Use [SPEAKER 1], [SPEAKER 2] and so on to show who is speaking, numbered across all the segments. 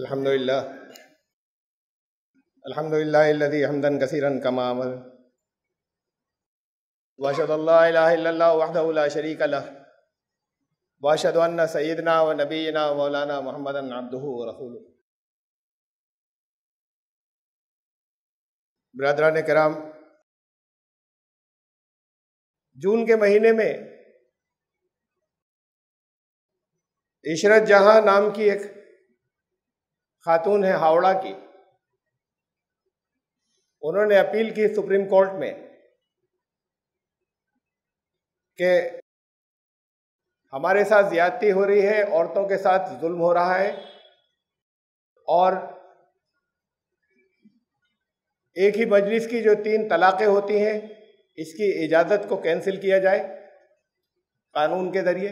[SPEAKER 1] الحمد لله الحمد لله الذي حمدا كثيرا كما امر واشهد ان لا اله الا الله وحده لا شريك له واشهد ان سيدنا ونبينا مولانا محمدا عبده ورسوله برادران कराम
[SPEAKER 2] जून के महीने में
[SPEAKER 1] इशरत जहां नाम की एक खातून है हावड़ा की उन्होंने अपील की सुप्रीम कोर्ट में कि हमारे साथ ज्यादती हो रही है औरतों के साथ जुल्म हो रहा है और एक ही मजलिस की जो तीन तलाक़ें होती हैं इसकी इजाज़त को कैंसिल किया जाए कानून के ज़रिए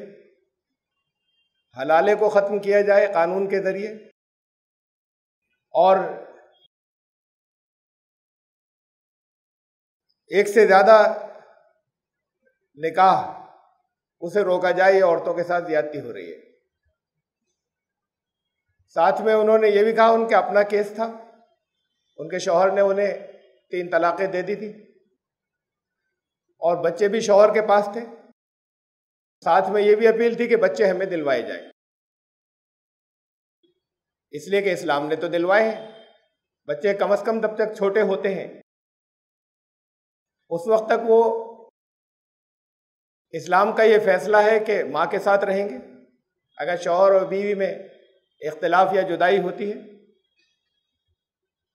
[SPEAKER 1] हलाले को ख़त्म किया जाए कानून के ज़रिए और एक से ज़्यादा निकाह उसे रोका जाए ये औरतों के साथ ज्यादती हो रही है साथ में उन्होंने ये भी कहा उनके अपना केस था उनके शौहर ने उन्हें तीन तलाक़ें दे दी थी और बच्चे भी शौहर के पास थे साथ में ये भी अपील थी कि बच्चे हमें दिलवाए जाएं इसलिए कि इस्लाम ने तो दिलवाए हैं बच्चे कम से कम तब तक छोटे होते हैं उस वक्त तक वो इस्लाम का ये फैसला है कि माँ के साथ रहेंगे अगर शौहर और बीवी में इख्तलाफ या जुदाई होती है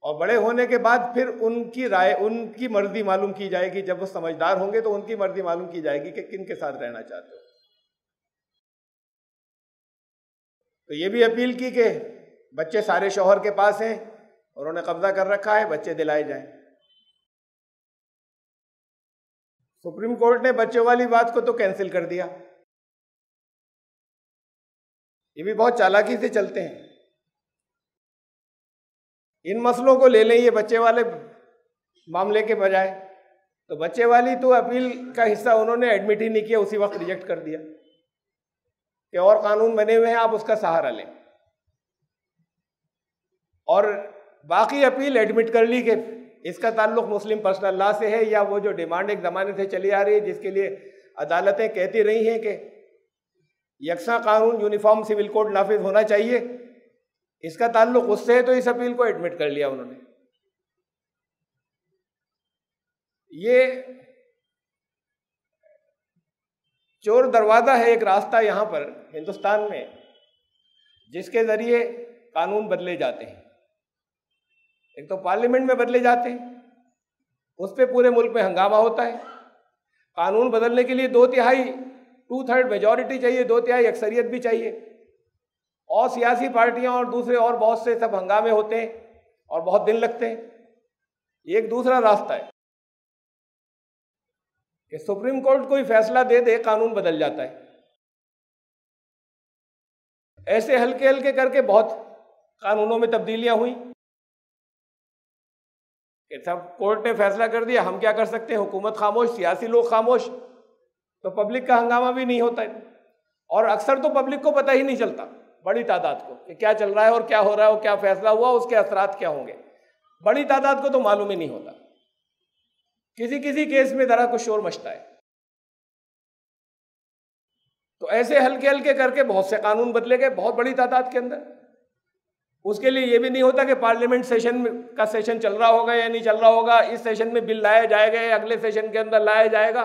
[SPEAKER 1] और बड़े होने के बाद फिर उनकी राय उनकी मर्जी मालूम की जाएगी जब वो समझदार होंगे तो उनकी मर्जी मालूम की जाएगी कि किन के साथ रहना चाहते हो तो ये भी अपील की कि बच्चे सारे शोहर के पास हैं और उन्होंने कब्जा कर रखा है बच्चे दिलाए जाएं सुप्रीम कोर्ट ने बच्चों वाली बात को तो कैंसिल कर दिया
[SPEAKER 2] ये भी बहुत चालाकी से चलते हैं
[SPEAKER 1] इन मसलों को ले लें ये बच्चे वाले मामले के बजाय तो बच्चे वाली तो अपील का हिस्सा उन्होंने एडमिट ही नहीं किया उसी वक्त रिजेक्ट कर दिया कि और कानून बने हुए हैं आप उसका सहारा लें और बाकी अपील एडमिट कर ली कि इसका ताल्लुक मुस्लिम पर्सनल लॉ से है या वो जो डिमांड एक ज़माने से चली आ रही है जिसके लिए अदालतें कहती रही हैं कि यकसा कानून यूनिफॉर्म सिविल कोड नाफिज होना चाहिए इसका ताल्लुक उससे है तो इस अपील को एडमिट कर लिया उन्होंने ये चोर दरवाज़ा है एक रास्ता यहाँ पर हिंदुस्तान में जिसके ज़रिए कानून बदले जाते हैं एक तो पार्लियामेंट में बदले जाते हैं उस पर पूरे मुल्क में हंगामा होता है कानून बदलने के लिए दो तिहाई टू थर्ड मेजोरिटी चाहिए दो तिहाई अक्सरियत भी चाहिए और सियासी पार्टियां और दूसरे और बहुत से सब हंगामे होते हैं और बहुत दिन लगते हैं ये एक दूसरा रास्ता है कि सुप्रीम कोर्ट कोई फैसला दे दे कानून बदल जाता है
[SPEAKER 2] ऐसे हल्के हल्के करके बहुत
[SPEAKER 1] कानूनों में तब्दीलियां हुई सब कोर्ट ने फैसला कर दिया हम क्या कर सकते हैं हुकूमत खामोश सियासी लोग खामोश तो पब्लिक का हंगामा भी नहीं होता है और अक्सर तो पब्लिक को पता ही नहीं चलता बड़ी तादाद को कि क्या चल रहा है और क्या हो रहा है और क्या फैसला हुआ उसके असरात क्या होंगे बड़ी तादाद को तो मालूम ही नहीं होता किसी किसी केस में ज़रा कुछ शोर मचता है तो ऐसे हल्के हल्के करके बहुत से कानून बदले गए बहुत बड़ी तादाद के अंदर उसके लिए ये भी नहीं होता कि पार्लियामेंट सेशन का सेशन चल रहा होगा या नहीं चल रहा होगा इस सेशन में बिल लाया जाएगा या अगले सेशन के अंदर लाया जाएगा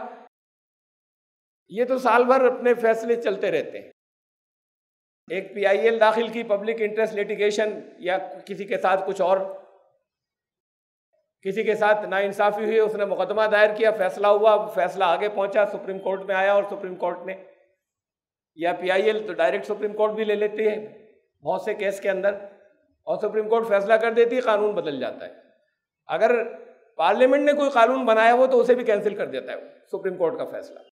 [SPEAKER 1] ये तो साल भर अपने फैसले चलते रहते हैं एक पीआईएल दाखिल की पब्लिक इंटरेस्ट लिटिगेशन या किसी के साथ कुछ और किसी के साथ नाइंसाफ़ी हुई उसने मुकदमा दायर किया फैसला हुआ फैसला आगे पहुंचा सुप्रीम कोर्ट में आया और सुप्रीम कोर्ट ने या पीआईएल तो डायरेक्ट सुप्रीम कोर्ट भी ले लेती है बहुत से केस के अंदर और सुप्रीम कोर्ट फैसला कर देती है कानून बदल जाता है अगर पार्लियामेंट ने कोई कानून बनाया हो तो उसे भी कैंसिल कर देता है सुप्रीम कोर्ट का फैसला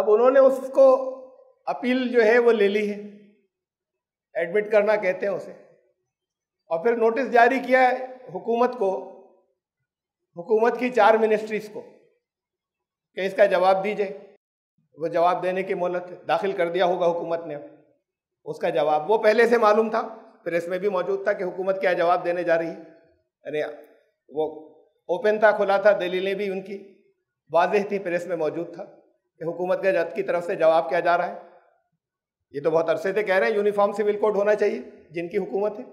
[SPEAKER 1] अब उन्होंने उसको अपील जो है वो ले ली है एडमिट करना कहते हैं उसे और फिर नोटिस जारी किया है हुकूमत को हुकूमत की चार मिनिस्ट्रीज को कि इसका जवाब दीजिए वो जवाब देने की मोहलत दाखिल कर दिया होगा हुकूमत ने उसका जवाब वो पहले से मालूम था प्रेस में भी मौजूद था कि हुकूमत क्या जवाब देने जा रही है यानी वो ओपन था खुला था दलीलें भी उनकी वाजह थी प्रेस में मौजूद था कि हुकूमत के जद की तरफ से जवाब क्या जा रहा है ये तो बहुत अरसे थे कह रहे हैं यूनिफॉर्म सिविल कोड होना चाहिए जिनकी हुकूमत है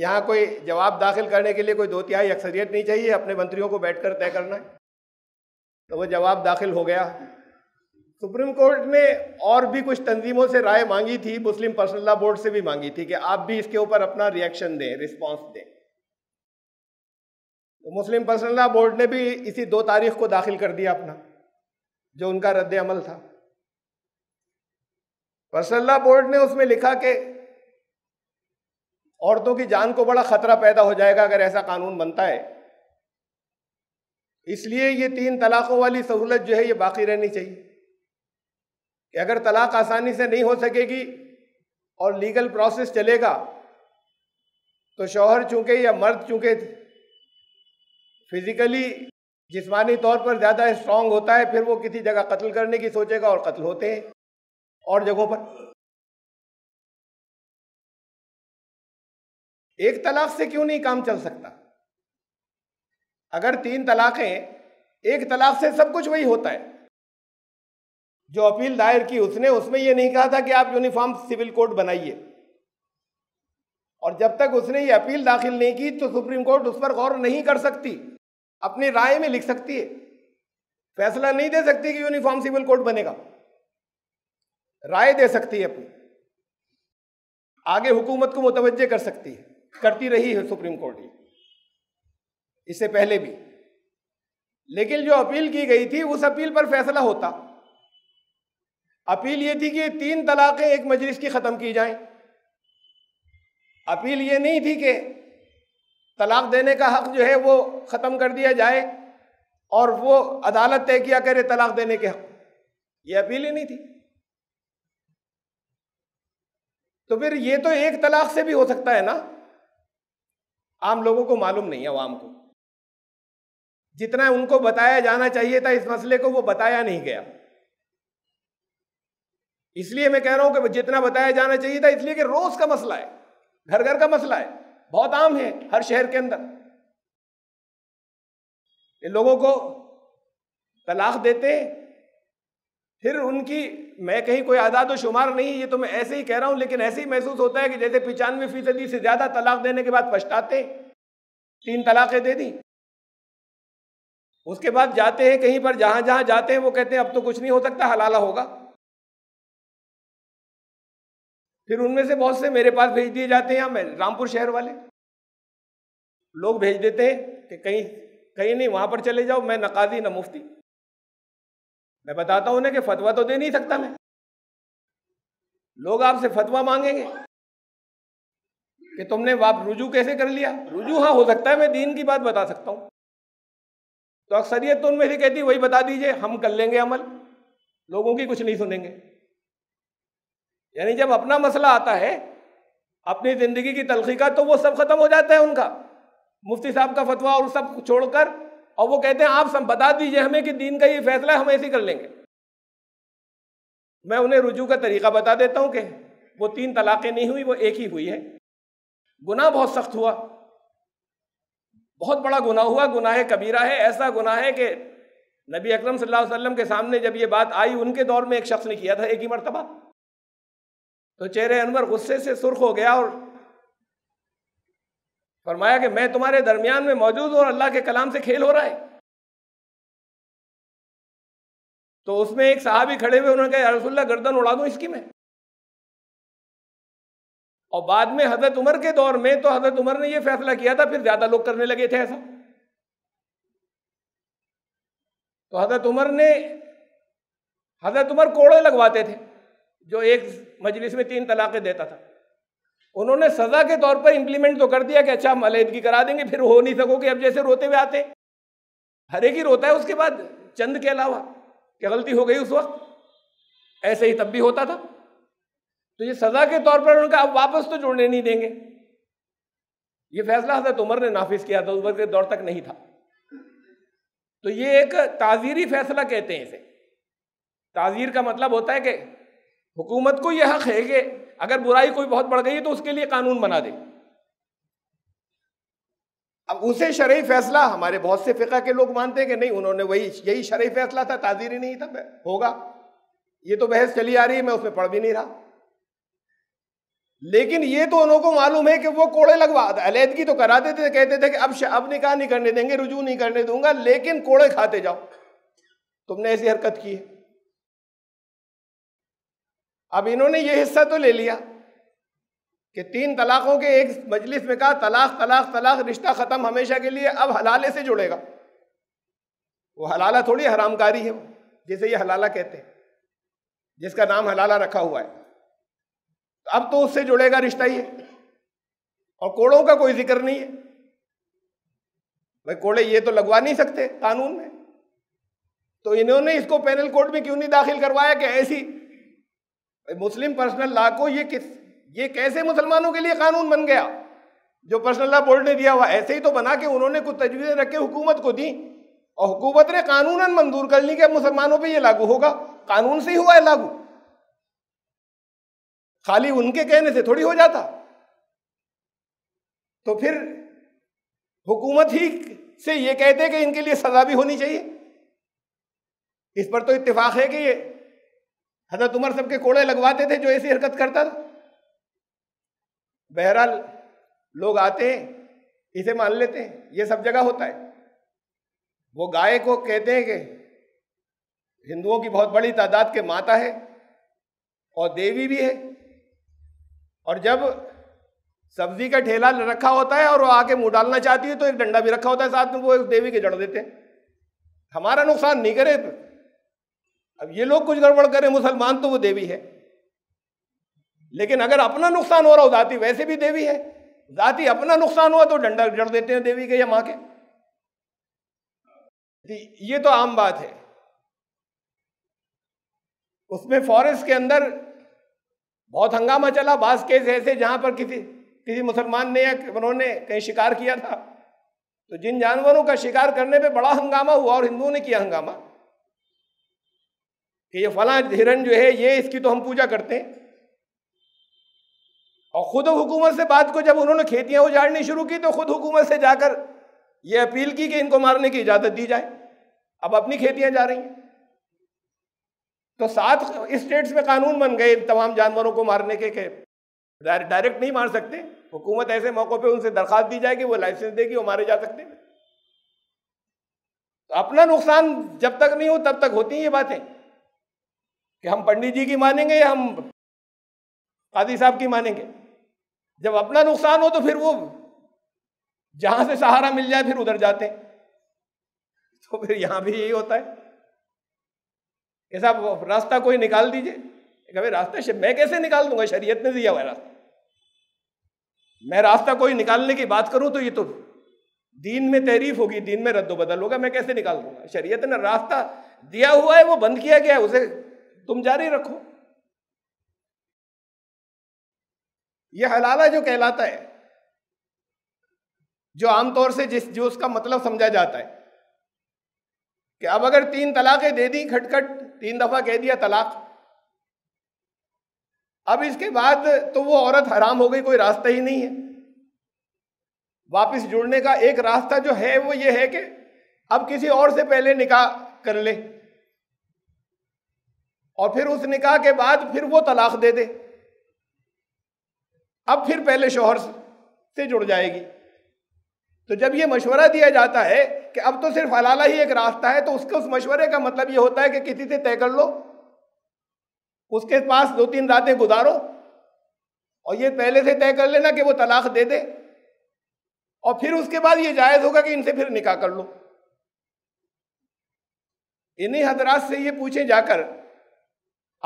[SPEAKER 1] यहाँ कोई जवाब दाखिल करने के लिए कोई दो तिहाई अक्सरियत नहीं चाहिए अपने मंत्रियों को बैठकर तय करना है तो वो जवाब दाखिल हो गया सुप्रीम कोर्ट ने और भी कुछ तंजीमों से राय मांगी थी मुस्लिम पर्सनल लॉ बोर्ड से भी मांगी थी कि आप भी इसके ऊपर अपना रिएक्शन दें रिस्पांस दें तो मुस्लिम पर्सनल लॉ बोर्ड ने भी इसी दो तारीख को दाखिल कर दिया अपना जो उनका रद्द अमल था पर्सनल लॉ बोर्ड ने उसमें लिखा कि औरतों की जान को बड़ा खतरा पैदा हो जाएगा अगर ऐसा कानून बनता है इसलिए ये तीन तलाकों वाली सहूलत जो है ये बाकी रहनी चाहिए कि अगर तलाक आसानी से नहीं हो सकेगी और लीगल प्रोसेस चलेगा तो शौहर चूंकि या मर्द चूंकि फिजिकली जिसमानी तौर पर ज़्यादा स्ट्रांग होता है फिर वो किसी जगह कत्ल करने की सोचेगा और कत्ल होते हैं और जगहों पर
[SPEAKER 2] एक तलाक से क्यों नहीं काम चल सकता
[SPEAKER 1] अगर तीन तलाकें एक तलाक से सब कुछ वही होता है जो अपील दायर की उसने उसमें यह नहीं कहा था कि आप यूनिफॉर्म सिविल कोड बनाइए और जब तक उसने ये अपील दाखिल नहीं की तो सुप्रीम कोर्ट उस पर गौर नहीं कर सकती अपनी राय में लिख सकती है फैसला नहीं दे सकती कि यूनिफॉर्म सिविल कोड बनेगा राय दे सकती है अपनी आगे हुकूमत को मुतवजे कर सकती है करती रही है सुप्रीम कोर्ट ये इससे पहले भी लेकिन जो अपील की गई थी उस अपील पर फैसला होता अपील ये थी कि तीन तलाक़ें एक मजलिस की ख़त्म की जाएं अपील ये नहीं थी कि तलाक देने का हक़ जो है वो ख़त्म कर दिया जाए और वो अदालत तय किया करे तलाक देने के हक़ ये अपील ही नहीं थी तो फिर ये तो एक तलाक से भी हो सकता है ना आम लोगों को मालूम नहीं है आवाम को जितना उनको बताया जाना चाहिए था इस मसले को वो बताया नहीं गया इसलिए मैं कह रहा हूं कि जितना बताया जाना चाहिए था इसलिए कि रोज का मसला है घर घर का मसला है बहुत आम है हर शहर के अंदर लोगों को तलाक देते फिर उनकी मैं कहीं कोई आदाद व शुमार नहीं ये तो मैं ऐसे ही कह रहा हूं लेकिन ऐसे ही महसूस होता है कि जैसे पिचानवे फीसदी से ज्यादा तलाक देने के बाद पछताते तीन तलाकें दे दी उसके बाद जाते हैं कहीं पर जहां जहां जाते हैं वो
[SPEAKER 2] कहते हैं अब तो कुछ नहीं हो सकता हलाला होगा फिर
[SPEAKER 1] उनमें से बहुत से मेरे पास भेज दिए जाते हैं मैं रामपुर शहर वाले लोग भेज देते हैं कि कहीं कहीं नहीं वहां पर चले जाओ मैं नकाजी न मुफ्ती मैं बताता हूं उन्हें कि फतवा तो दे नहीं सकता मैं लोग आपसे फतवा मांगेंगे कि तुमने वाप रुजू कैसे कर लिया रुजू हाँ हो सकता है मैं दीन की बात बता सकता हूं तो अक्सरियत तो उनमें से कहती वही बता दीजिए हम कर लेंगे अमल लोगों की कुछ नहीं सुनेंगे यानी जब अपना मसला आता है अपनी ज़िंदगी की तलखी का तो वो सब ख़त्म हो जाता है उनका मुफ्ती साहब का फतवा और सब छोड़कर और वो कहते हैं आप सब बता दीजिए हमें कि दीन का ये फैसला हम ऐसे कर लेंगे मैं उन्हें रुजू का तरीका बता देता हूँ कि वो तीन तलाक़ें नहीं हुई वो एक ही हुई है गुनाह बहुत सख्त हुआ बहुत बड़ा गुनाह हुआ गुनाह कबीरा है ऐसा गुनाह है कि नबी अकरम सल्लल्लाहु अलैहि वसल्लम के सामने जब ये बात आई उनके दौर में एक शख्स ने किया था एक ही मरतबा तो चेहरे अनवर गुस्से से सुर्ख हो गया और फरमाया कि मैं तुम्हारे दरमियान
[SPEAKER 2] में मौजूद हूं और अल्लाह के कलाम से खेल हो रहा है
[SPEAKER 1] तो उसमें एक साहबी खड़े हुए उन्होंने कहा रसुल्ला गर्दन उड़ा दूं इसकी मैं और बाद में हजरत उमर के दौर में तो हजरत उमर ने यह फैसला किया था फिर ज्यादा लोग करने लगे थे ऐसा तो हजरत उमर ने हजरत उमर कोड़े लगवाते थे जो एक मजलिस में तीन तलाके देता था उन्होंने सज़ा के तौर पर इम्प्लीमेंट तो कर दिया कि अच्छा हम अलहदगी करा देंगे फिर हो नहीं कि अब जैसे रोते हुए आते हर एक ही रोता है उसके बाद चंद के अलावा क्या गलती हो गई उस वक्त ऐसे ही तब भी होता था तो ये सज़ा के तौर पर उनका अब वापस तो जुड़ने नहीं देंगे ये फैसला हजरत उमर ने नाफिज किया था उमर के दौर तक नहीं था तो ये एक ताजीरी फैसला कहते हैं इसे ताजीर का मतलब होता है कि हुकूमत को यह हक है कि अगर बुराई कोई बहुत बढ़ गई है तो उसके लिए कानून बना दे अब उसे शरय फैसला हमारे बहुत से फ़िका के लोग मानते हैं कि नहीं उन्होंने वही यही शरय फैसला था ताजीर ही नहीं था होगा ये तो बहस चली आ रही है मैं उसमें पढ़ भी नहीं रहा लेकिन ये तो उनको मालूम है कि वो कोड़े लगवा अलीदगी तो कराते थे कहते थे कि अब अब निकाह नहीं करने देंगे रुजू नहीं करने दूंगा लेकिन कोड़े खाते जाओ तुमने ऐसी हरकत की है अब इन्होंने ये हिस्सा तो ले लिया कि तीन तलाक़ों के एक मजलिस में कहा तलाक तलाक तलाक रिश्ता ख़त्म हमेशा के लिए अब हलाले से जुड़ेगा वो हलाला थोड़ी हरामकारी है जिसे ये हलाला कहते हैं जिसका नाम हलाला रखा हुआ है तो अब तो उससे जुड़ेगा रिश्ता ही है और कोड़ों का कोई जिक्र नहीं है भाई कोड़े ये तो लगवा नहीं सकते कानून में तो इन्होंने इसको पेनल कोर्ट में क्यों नहीं दाखिल करवाया कि ऐसी मुस्लिम पर्सनल लॉ को ये किस ये कैसे मुसलमानों के लिए कानून बन गया जो पर्सनल लॉ बोर्ड ने दिया हुआ ऐसे ही तो बना के उन्होंने कुछ तजवीज़ें रखे हुकूमत को दी और हुकूमत ने कानूनन मंजूर कर ली कि मुसलमानों पे ये लागू होगा कानून से ही हुआ है लागू खाली उनके कहने से थोड़ी हो जाता तो फिर हुकूमत ही से ये कहते कि इनके लिए सजा भी होनी चाहिए इस पर तो इत्तेफाक है कि ये हजरत उमर सबके कोड़े लगवाते थे जो ऐसी हरकत करता था बहरहाल लोग आते हैं इसे मान लेते हैं ये सब जगह होता है वो गाय को कहते हैं कि हिंदुओं की बहुत बड़ी तादाद के माता है और देवी भी है और जब सब्जी का ठेला रखा होता है और वो आके मुँह डालना चाहती है तो एक डंडा भी रखा होता है साथ में वो देवी के जड़ देते हैं हमारा नुकसान नहीं करे अब ये लोग कुछ गड़बड़ करें मुसलमान तो वो देवी है लेकिन अगर अपना नुकसान हो रहा हो जाति वैसे भी देवी है जाति अपना नुकसान हुआ तो डंडा जड़ देते हैं देवी के या माँ के ये तो आम बात है उसमें फॉरेस्ट के अंदर बहुत हंगामा चला बास केस ऐसे जहां पर किसी किसी मुसलमान ने या उन्होंने कहीं शिकार किया था तो जिन जानवरों का शिकार करने पे बड़ा हंगामा हुआ और हिंदुओं ने किया हंगामा कि ये फला हिरन जो है ये इसकी तो हम पूजा करते हैं और ख़ुद हुकूमत से बात को जब उन्होंने खेतियां उजाड़नी शुरू की तो खुद हुकूमत से जाकर ये अपील की कि इनको मारने की इजाज़त दी जाए अब अपनी खेतियां जा रही हैं तो सात स्टेट्स में कानून बन गए इन तमाम जानवरों को मारने के, के डायरेक्ट नहीं मार सकते हुकूमत ऐसे मौक़ों पे उनसे दरख्वास्त दी जाए कि वो लाइसेंस देगी वो मारे जा सकते तो अपना नुकसान जब तक नहीं हो तब तक होती हैं ये बातें कि हम पंडित जी की मानेंगे या हम कादी साहब की मानेंगे जब अपना नुकसान हो तो फिर वो जहां से सहारा मिल जाए फिर उधर जाते हैं तो फिर यहां भी यही होता है कि साहब रास्ता कोई निकाल दीजिए कभी रास्ता मैं कैसे निकाल दूंगा शरीयत ने दिया हुआ रास्ता मैं रास्ता कोई निकालने की बात करूं तो ये तो दीन में तहरीफ होगी दीन में रद्दो बदल होगा मैं कैसे निकाल दूंगा शरीयत ने रास्ता दिया हुआ है वो बंद किया गया है उसे तुम जारी रखो यह हलाला जो कहलाता है जो आमतौर से जिस जो उसका मतलब समझा जाता है कि अब अगर तीन तलाकें दे दी खटखट तीन दफा कह दिया तलाक अब इसके बाद तो वो औरत हराम हो गई कोई रास्ता ही नहीं है वापस जुड़ने का एक रास्ता जो है वो ये है कि अब किसी और से पहले निकाह कर ले और फिर उस निकाह के बाद फिर वो तलाक दे दे अब फिर पहले शोहर से जुड़ जाएगी तो जब ये मशवरा दिया जाता है कि अब तो सिर्फ हलाला ही एक रास्ता है तो उसके उस मशवरे का मतलब ये होता है कि किसी से तय कर लो उसके पास दो तीन रातें गुजारो और ये पहले से तय कर लेना कि वो तलाक दे दे और फिर उसके बाद ये जायज़ होगा कि इनसे फिर निकाह कर लो इन्हीं हजरात से ये पूछे जाकर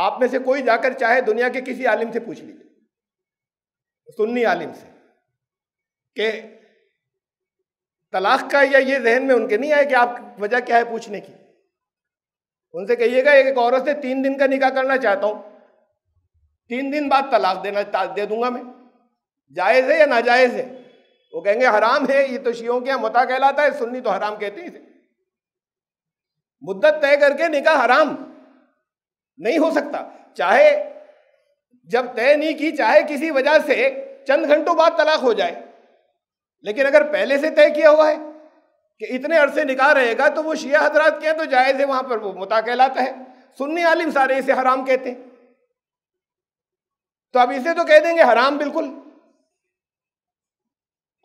[SPEAKER 1] आप में से कोई जाकर चाहे दुनिया के किसी आलिम से पूछ लीजिए सुन्नी आलिम से कि तलाक का या ये जहन में उनके नहीं आए कि आप वजह क्या है पूछने की उनसे कहिएगा एक औरत से तीन दिन का निकाह करना चाहता हूं तीन दिन बाद तलाक देना दे दूंगा मैं जायज़ है या नाजायज़ है वो कहेंगे हराम है ये तो शियों के यहाँ मुता कहलाता है सुन्नी तो हराम कहते ही थे मुद्दत तय करके निकाह हराम नहीं हो सकता चाहे जब तय नहीं की चाहे किसी वजह से चंद घंटों बाद तलाक हो जाए लेकिन अगर पहले से तय किया हुआ है कि इतने अरसे निकाह रहेगा तो वो शिया हजरात के तो जायज़ है वहां पर वो मुता कहलाता है सुन्नी आलिम सारे इसे हराम कहते हैं तो अब इसे तो कह देंगे हराम बिल्कुल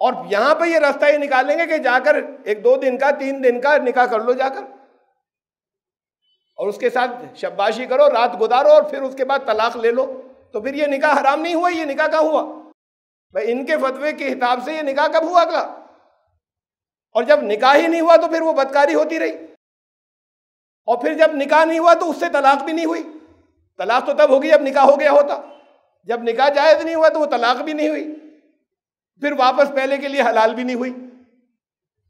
[SPEAKER 1] और यहां पर ये रास्ता ही निकालेंगे कि जाकर एक दो दिन का तीन दिन का निकाह कर लो जाकर और उसके साथ शब्बाशी करो रात गुजारो और फिर उसके बाद तलाक ले लो तो फिर ये निकाह हराम नहीं हुआ ये निकाह का हुआ भाई इनके फतवे के हिसाब से ये निकाह कब हुआ अगला और जब निकाह ही नहीं हुआ तो फिर वो बदकारी होती रही और फिर जब निकाह नहीं हुआ तो उससे तलाक भी नहीं हुई तलाक तो तब होगी जब निकाह हो गया होता जब निकाह जायज़ नहीं हुआ तो वो तलाक भी नहीं हुई फिर वापस पहले के लिए हलाल भी नहीं हुई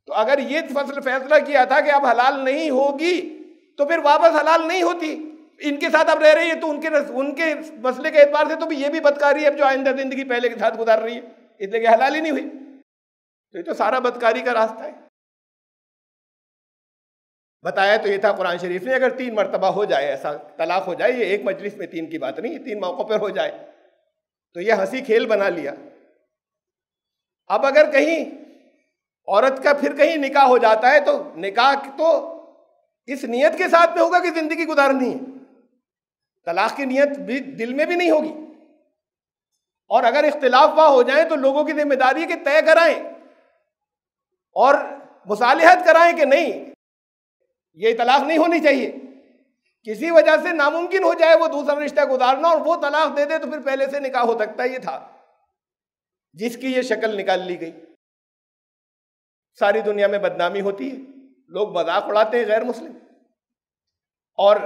[SPEAKER 1] तो अगर ये फैसला किया था कि अब हलाल नहीं होगी तो फिर वापस हलाल नहीं होती इनके साथ अब रह रही है तो उनके उनके मसले के एतबार से तो भी ये भी बदकारी है जो आइंदा जिंदगी पहले के साथ गुजार रही है इसलिए हलाल ही नहीं हुई तो ये तो सारा बदकारी का रास्ता है बताया तो ये था कुरान शरीफ ने अगर तीन मरतबा हो जाए ऐसा तलाक हो जाए ये एक मजलिस में तीन की बात नहीं तीन मौक़ों पर हो जाए तो ये हंसी खेल बना लिया अब अगर कहीं औरत का फिर कहीं निकाह हो जाता है तो निकाह तो इस नियत के साथ में होगा कि जिंदगी गुजारनी है तलाक की नियत भी दिल में भी नहीं होगी और अगर इख्तलाफ वाह हो जाए तो लोगों की जिम्मेदारी है कि तय कराएं और मुसालहत कराएं कि नहीं ये तलाक नहीं होनी चाहिए किसी वजह से नामुमकिन हो जाए वो दूसरा रिश्ता गुजारना और वो तलाक दे दे तो फिर पहले से निकाह हो सकता है ये था जिसकी ये शक्ल निकाल ली गई सारी दुनिया में बदनामी होती है लोग मजाक उड़ाते हैं गैर मुस्लिम और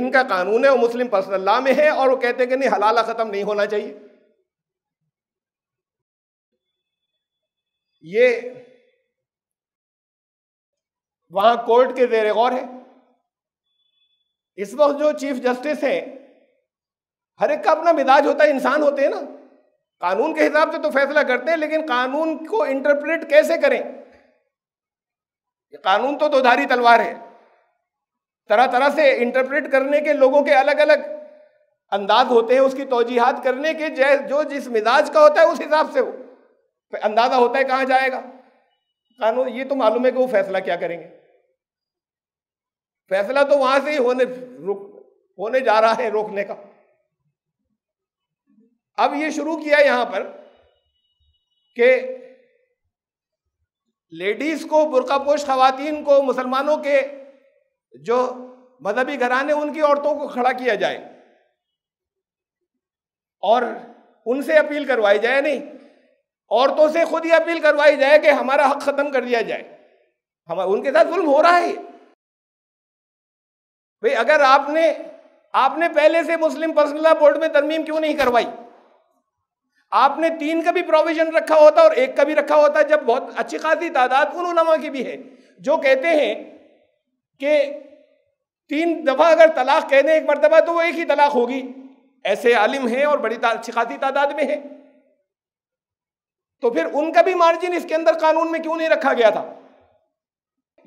[SPEAKER 1] इनका कानून है वो मुस्लिम पर्सनल लॉ में है और वो कहते हैं कि नहीं हलाला ख़त्म नहीं होना चाहिए ये वहां कोर्ट के जेर गौर है इस वक्त जो चीफ जस्टिस हैं हर एक का अपना मिजाज होता है इंसान होते हैं ना कानून के हिसाब से तो फैसला करते हैं लेकिन कानून को इंटरप्रेट कैसे करें ये कानून तो दोधारी तलवार है तरह तरह से इंटरप्रेट करने के लोगों के अलग अलग अंदाज होते हैं उसकी तोजीहत करने के जै जो जिस मिजाज का होता है उस हिसाब से हो अंदाज़ा होता है कहाँ जाएगा कानून ये तो मालूम है कि वो फैसला क्या करेंगे फैसला तो वहां से ही होने रुक होने जा रहा है रोकने का अब ये शुरू किया यहां पर कि लेडीज़ को बुरकापोश खातन को मुसलमानों के जो मजहबी घराने उनकी औरतों को खड़ा किया जाए और उनसे अपील करवाई जाए नहीं औरतों से खुद ही अपील करवाई जाए कि हमारा हक ख़त्म कर दिया जाए हम उनके साथ जुल्म हो रहा है भाई अगर आपने आपने पहले से मुस्लिम पर्सनल बोर्ड में तरमीम क्यों नहीं करवाई आपने तीन का भी प्रोविजन रखा होता और एक का भी रखा होता जब बहुत अच्छी खासी तादाद उन उलमा की भी है जो कहते हैं कि तीन दफ़ा अगर तलाक कह दें एक मरतबा तो वो एक ही तलाक होगी ऐसे आलिम हैं और बड़ी अच्छी खासी तादाद में है तो फिर उनका भी मार्जिन इसके अंदर कानून में क्यों नहीं रखा गया था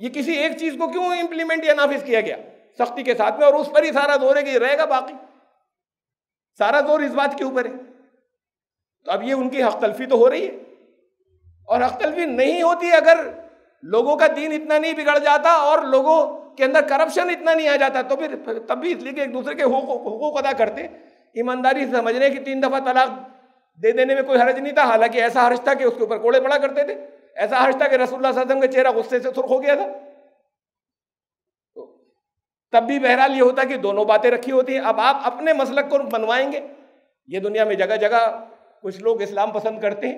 [SPEAKER 1] ये किसी एक चीज़ को क्यों इंप्लीमेंट या नाफिज किया गया सख्ती के साथ में और उस पर ही सारा जोर है कि रहेगा बाकी सारा जोर इस बात के ऊपर है तो अब ये उनकी हक तलफी तो हो रही है और हक तलफी नहीं होती अगर लोगों का दीन इतना नहीं बिगड़ जाता और लोगों के अंदर करप्शन इतना नहीं आ जाता तो फिर तब भी इसलिए एक दूसरे के हकूक अदा करते ईमानदारी से समझने की तीन दफ़ा तलाक दे देने में कोई हर्ज नहीं था हालांकि ऐसा हर्ज था कि उसके ऊपर कोड़े पड़ा करते थे ऐसा हर्ज था कि रसुल्ला सदम का चेहरा गुस्से से सुर्ख हो गया था तो तब भी बहरहाल ये होता कि दोनों बातें रखी होती हैं अब आप अपने मसलक को बनवाएंगे ये दुनिया में जगह जगह कुछ लोग इस्लाम पसंद करते हैं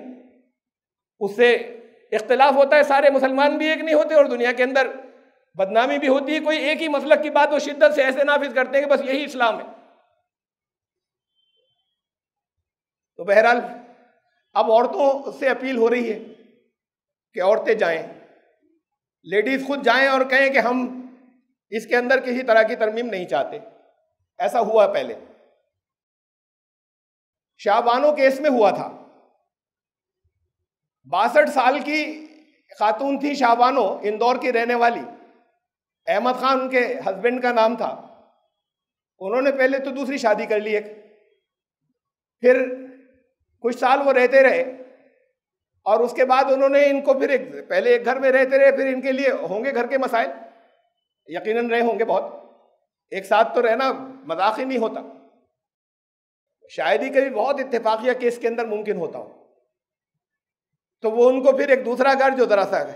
[SPEAKER 1] उससे इख्तलाफ होता है सारे मुसलमान भी एक नहीं होते और दुनिया के अंदर बदनामी भी होती है कोई एक ही मसलक की बात वो शिद्दत से ऐसे नाफिज करते हैं कि बस यही इस्लाम है तो बहरहाल अब औरतों से अपील हो रही है कि औरतें जाएं लेडीज़ खुद जाएं और कहें कि हम इसके अंदर किसी तरह की तरमीम नहीं चाहते ऐसा हुआ पहले शाहबानो केस में हुआ था बासठ साल की खातून थी शाहबानो इंदौर की रहने वाली अहमद खान उनके हस्बैंड का नाम था उन्होंने पहले तो दूसरी शादी कर ली एक फिर कुछ साल वो रहते रहे और उसके बाद उन्होंने इनको फिर एक पहले एक घर में रहते रहे फिर इनके लिए होंगे घर के मसाइल यकीनन रहे होंगे बहुत एक साथ तो रहना मजाक ही नहीं होता शायद ही कभी बहुत इतफाकिया केस के अंदर मुमकिन होता हो तो वो उनको फिर एक दूसरा घर जो दरअसल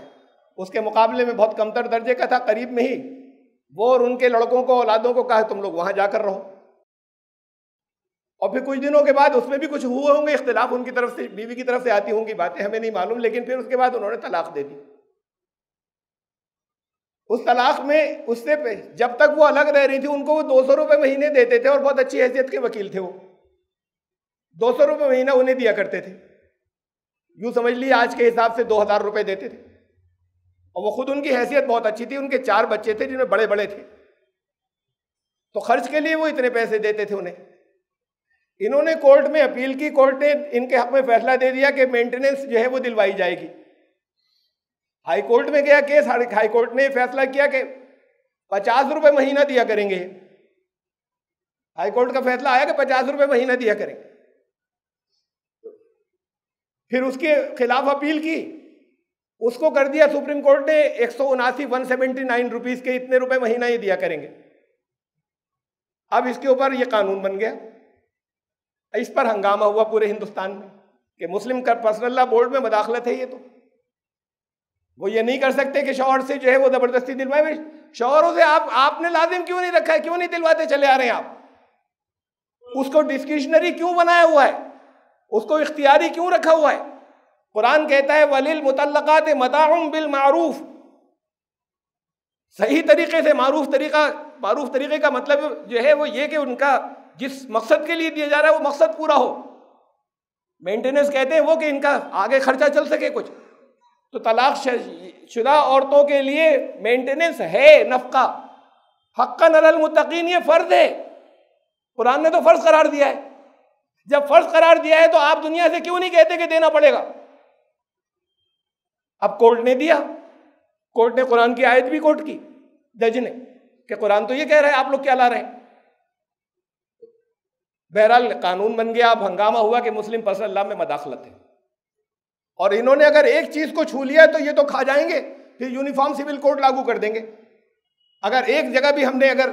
[SPEAKER 1] उसके मुकाबले में बहुत कमतर दर्जे का था करीब में ही वो और उनके लड़कों को औलादों को कहा तुम लोग वहां जाकर रहो और फिर कुछ दिनों के बाद उसमें भी कुछ हुए होंगे इख्तिलाफ उनकी तरफ से बीवी की तरफ से आती होंगी बातें हमें नहीं मालूम लेकिन फिर उसके बाद उन्होंने तलाक दे दी उस तलाक में उससे जब तक वो अलग रह रही थी उनको वो दो सौ रुपये महीने देते थे और बहुत अच्छी हैसियत के वकील थे वो दो सौ रुपये महीना उन्हें दिया करते थे यूँ समझ लिए आज के हिसाब से दो हज़ार रुपये देते थे और वो खुद उनकी हैसियत बहुत अच्छी थी उनके चार बच्चे थे जिनमें बड़े बड़े थे तो खर्च के लिए वो इतने पैसे देते थे उन्हें इन्होंने कोर्ट में अपील की कोर्ट ने इनके हक में फैसला दे दिया कि मेंटेनेंस जो है वो दिलवाई जाएगी हाई कोर्ट में गया केस हाई कोर्ट ने फैसला किया कि पचास रुपये महीना दिया करेंगे हाई कोर्ट का फैसला आया कि पचास रुपये महीना दिया करेंगे फिर उसके खिलाफ अपील की उसको कर दिया सुप्रीम कोर्ट ने एक सौ उनासी वन सेवेंटी नाइन रुपीज के इतने रुपए महीना ही दिया करेंगे अब इसके ऊपर ये कानून बन गया इस पर हंगामा हुआ पूरे हिंदुस्तान में कि मुस्लिम कर पर्सनल लॉ बोर्ड में मदाखलत है ये तो वो ये नहीं कर सकते कि शोहर से जो है वो ज़बरदस्ती दिलवाए भाई शोहरों से आप आपने लाजिम क्यों नहीं रखा है क्यों नहीं दिलवाते चले आ रहे हैं आप उसको डिस्क्रिशनरी क्यों बनाया हुआ है उसको इख्तियारी क्यों रखा हुआ है कुरान कहता है वलिल मुतलक़ात मताउम बिल मारूफ सही तरीके से मारूफ तरीका मारूफ तरीके का मतलब जो है वो ये कि उनका जिस मकसद के लिए दिया जा रहा है वो मकसद पूरा हो मेंटेनेंस कहते हैं वो कि इनका आगे खर्चा चल सके कुछ तो तलाक शुदा औरतों के लिए मेंटेनेंस है नफका हक्का नरल मुतकीन ये फ़र्ज़ है कुरान ने तो फ़र्ज़ करार दिया है जब फर्ज करार दिया है तो आप दुनिया से क्यों नहीं कहते कि देना पड़ेगा अब कोर्ट ने दिया कोर्ट ने कुरान की आयत भी कोर्ट की जज ने कि कुरान तो ये कह रहा है आप लोग क्या ला रहे हैं बहरहाल कानून बन गया अब हंगामा हुआ कि मुस्लिम पर्सनल लॉ में मदाखलत है और इन्होंने अगर एक चीज को छू लिया तो ये तो खा जाएंगे फिर यूनिफॉर्म सिविल कोड लागू कर देंगे अगर एक जगह भी हमने अगर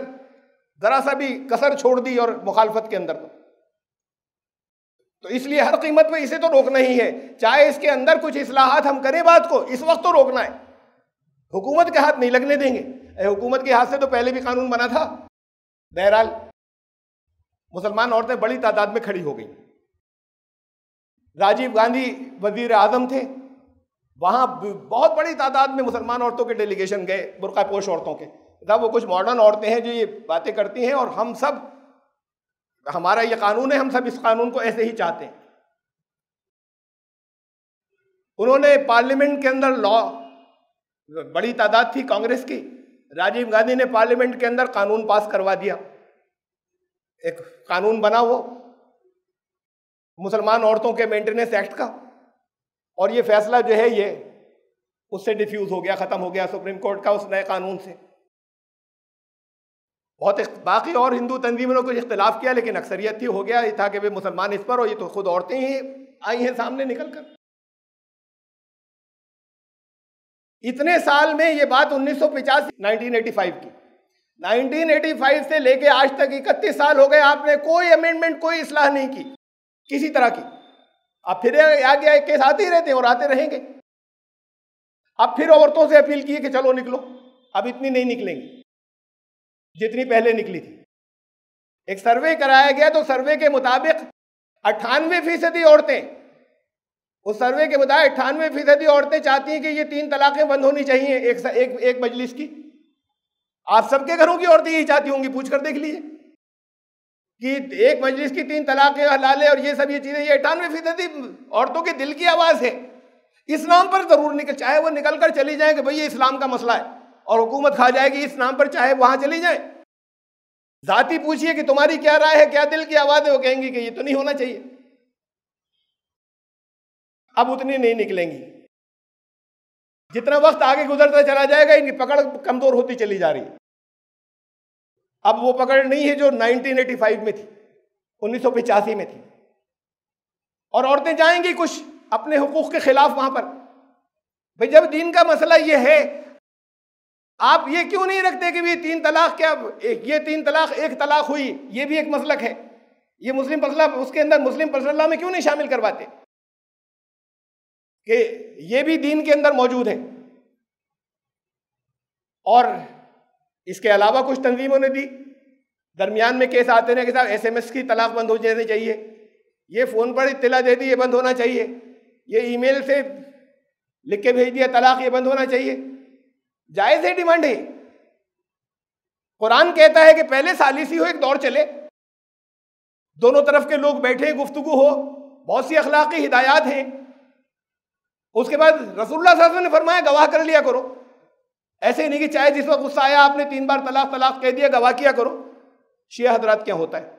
[SPEAKER 1] जरा सा भी कसर छोड़ दी और मुखालफत के अंदर तो तो इसलिए हर कीमत पे इसे तो रोकना ही है चाहे इसके अंदर कुछ असलाहत हम करें बात को इस वक्त तो रोकना है हुकूमत के हाथ नहीं लगने देंगे हुकूमत के हाथ से तो पहले भी कानून बना था बहरहाल मुसलमान औरतें बड़ी तादाद में खड़ी हो गई राजीव गांधी वजीर आजम थे वहाँ बहुत बड़ी तादाद में मुसलमान औरतों के डेलीगेशन गए बुरका पोश औरतों के तब वो कुछ मॉडर्न औरतें हैं जो ये बातें करती हैं और हम सब हमारा ये कानून है हम सब इस कानून को ऐसे ही चाहते हैं उन्होंने पार्लियामेंट के अंदर लॉ बड़ी तादाद थी कांग्रेस की राजीव गांधी ने पार्लियामेंट के अंदर कानून पास करवा दिया एक कानून बना वो मुसलमान औरतों के मेंटेनेंस एक्ट का और ये फैसला जो है ये उससे डिफ्यूज हो गया ख़त्म हो गया सुप्रीम कोर्ट का उस नए कानून से बहुत बाकी और हिंदू तंजीमों ने कुछ इख्तलाफ किया लेकिन अक्सरियत ही हो गया ये था कि भाई मुसलमान इस पर हो ये तो खुद औरतें ही
[SPEAKER 2] आई हैं सामने निकल कर इतने
[SPEAKER 1] साल में ये बात उन्नीस सौ नाइनटीन एटी फाइव की नाइनटीन एटी फाइव से लेके आज तक इकतीस साल हो गए आपने कोई अमेंडमेंट कोई इसलाह नहीं की किसी तरह की अब फिर आगे केस आते ही रहते हैं और आते रहेंगे अब फिर औरतों से अपील की कि चलो निकलो अब इतनी नहीं निकलेंगी जितनी पहले निकली थी एक सर्वे कराया गया तो सर्वे के मुताबिक अट्ठानवे फीसदी औरतें उस सर्वे के मुताबिक अट्ठानवे फीसदी औरतें चाहती हैं कि ये तीन तलाकें बंद होनी चाहिए एक एक, एक मजलिस की आप सबके घरों की औरतें यही चाहती होंगी पूछ कर देख लीजिए कि एक मजलिस की तीन तलाकें हलाले और ये सब ये चीज़ें ये अट्ठानवे फीसदी औरतों के दिल की आवाज़ है इस नाम पर ज़रूर निकल चाहे वो निकल कर चली जाए कि भाई ये इस्लाम का मसला है और हुकूमत खा जाएगी इस नाम पर चाहे वहां चली जाए जाति पूछिए कि तुम्हारी क्या राय है क्या दिल की आवाज है वो कहेंगी कि ये तो नहीं होना चाहिए
[SPEAKER 2] अब उतनी नहीं निकलेंगी जितना वक्त आगे
[SPEAKER 1] गुजरता चला जाएगा इनकी पकड़ कमजोर होती चली जा रही है अब वो पकड़ नहीं है जो 1985 में थी उन्नीस में थी और औरतें जाएंगी कुछ अपने हुकूक के खिलाफ वहां पर भाई जब दीन का मसला ये है आप ये क्यों नहीं रखते कि भाई तीन तलाक क्या एक ये तीन तलाक एक तलाक हुई ये भी एक मसलक है ये मुस्लिम फसला उसके अंदर मुस्लिम फसला में क्यों नहीं शामिल करवाते कि ये भी दीन के अंदर मौजूद है और इसके अलावा कुछ तंजीमों ने दी दरमियान में केस आते रहे कि साहब एस एम एस की तलाक बंद हो जानी चाहिए ये फ़ोन पर इतला दे दी ये बंद होना चाहिए ये ईमेल से लिख के भेज दिया तलाक ये बंद होना चाहिए जायज है डिमांड है कुरान कहता है कि पहले सालिसी हो एक दौर चले दोनों तरफ के लोग बैठे गुफ्तगु हो बहुत सी अखलाकी हिदायत हैं उसके बाद रसुल्ला ने फरमाया गवाह कर लिया करो ऐसे ही नहीं कि चाहे जिस वक्त गुस्सा आया आपने तीन बार तलाक तलाक कह दिया गवाह किया करो शिया हजरात क्या होता है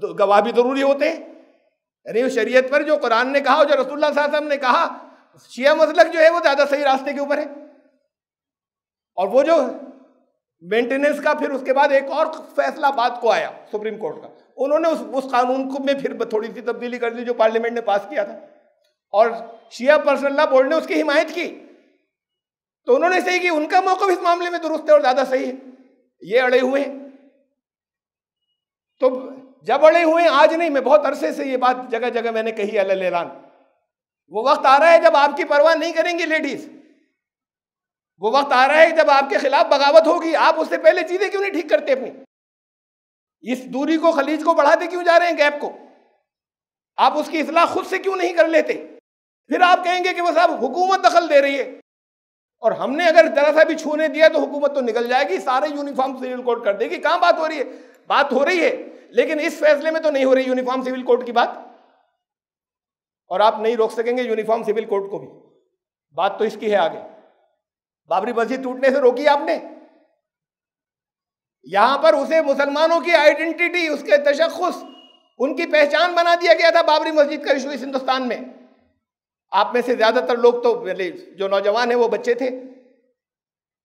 [SPEAKER 1] तो गवाह भी ज़रूरी होते हैं यानी शरीयत पर जो कुरान ने कहा और जो रसुल्ला ने कहा शिया मसलक जो है वो ज़्यादा सही रास्ते के ऊपर है और वो जो मेंटेनेंस का फिर उसके बाद एक और फैसला बाद को आया सुप्रीम कोर्ट का उन्होंने उस उस कानून को में फिर थोड़ी सी तब्दीली कर दी जो पार्लियामेंट ने पास किया था और शिया पर्सनल बोर्ड ने उसकी हिमायत की तो उन्होंने सही कि उनका मौका इस मामले में दुरुस्त है और ज़्यादा सही है ये अड़े हुए हैं तो जब अड़े हुए आज नहीं मैं बहुत अरसे से ये बात जगह जगह मैंने कही अल वो वक्त आ रहा है जब आपकी परवाह नहीं करेंगी लेडीज़ वो वक्त आ रहा है जब आपके खिलाफ बगावत होगी आप उससे पहले चीजें क्यों नहीं ठीक करते अपनी इस दूरी को खलीज को बढ़ाते क्यों जा रहे हैं गैप को आप उसकी इसलाह खुद से क्यों नहीं कर लेते फिर आप कहेंगे कि वह साहब हुकूमत दखल दे रही है और हमने अगर जरा सा भी छूने दिया तो हुकूमत तो निकल जाएगी सारे यूनिफॉर्म सिविल कोड कर देगी कहाँ बात हो रही है बात हो रही है लेकिन इस फैसले में तो नहीं हो रही यूनिफॉर्म सिविल कोड की बात और आप नहीं रोक सकेंगे यूनिफॉर्म सिविल कोड को भी बात तो इसकी है आगे बाबरी मस्जिद टूटने से रोकी आपने यहां पर उसे मुसलमानों की आइडेंटिटी उसके तशखस उनकी पहचान बना दिया गया था बाबरी मस्जिद का इशू इस हिंदुस्तान में आप में से ज्यादातर लोग तो जो नौजवान है वो बच्चे थे